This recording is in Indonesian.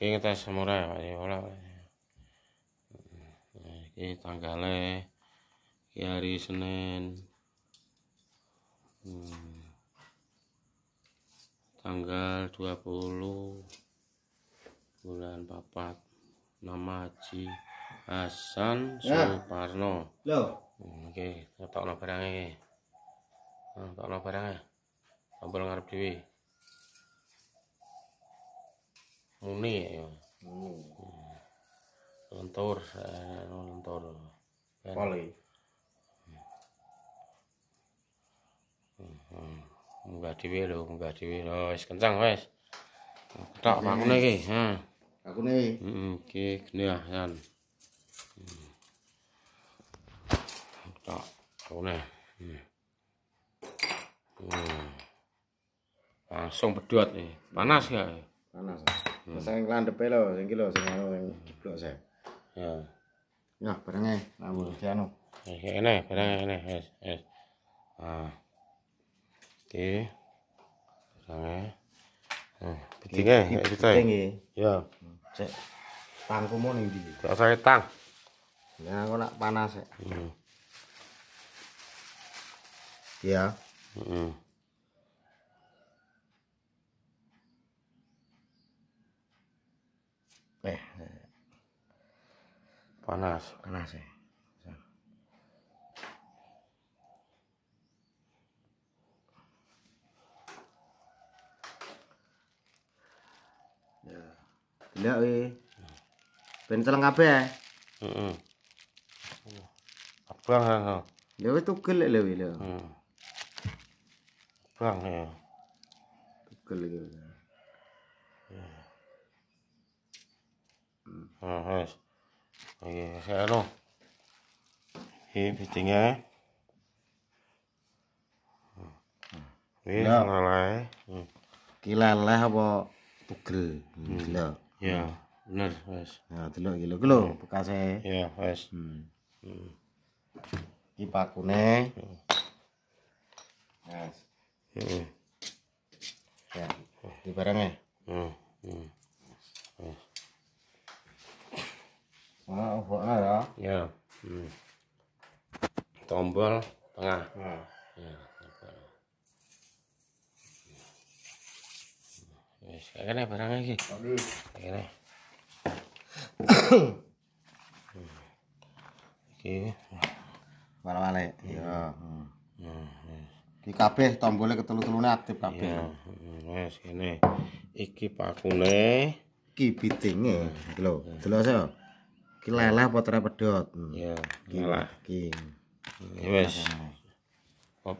kita ya, semurah Pak ya ora. Iki hari Senin. Hmm. Tanggal 20 bulan 4 nama Haji Hasan ya. Suparno. Lho. Hmm, Oke, okay. barangnya? barange. Tokno barangnya? Tombol ngarep Dewi. muni ya muni lentur lentur poli munggah dhewe lho munggah dhewe oh, wis kencang wis tak makune iki ha makune heeh iki gene asan tak makune hmm. Hmm. langsung pedot nih panas ya Hmm. Saking landepe lho, sing iki lho sing anu sing blok saya. Ya. Ya, barenge lambu di anu. Eh, ene, barenge ene, wis, wis. Ah. Oke. Barenge. Eh, pitinge, pitinge. Ya. Cek. Tangku mau nih di. Tak saya tang. Ya, aku nak panas hmm. ya. Hmm. Ya. Eh. Panas. Panas eh. ya. Ya, we. Ben seleng kabeh. Heeh. Abang ha. Eh, oh. Ya wis tukel lek lho. Heeh. Mm. Abang eh. ya. Tukel lek. Heeh. 아, 여기 새로 이 비팅에 wis leleh iki leleh apa tugel delok ya bener wis ya delok iki lho lho bekase ya wis iki pakune wis ya di barangnya heeh ya hmm. tombol tengah nah. ya, Wis kene barang ini Aduh. Kene. Iki ya wale kb tombolnya kabeh tombole ketelu-telune aktif kb Iya. Hmm. Wis Iki pakune, iki bitinge. Lho, delok saya. Gila lah apa pedot? Hmm. Iya, lelah.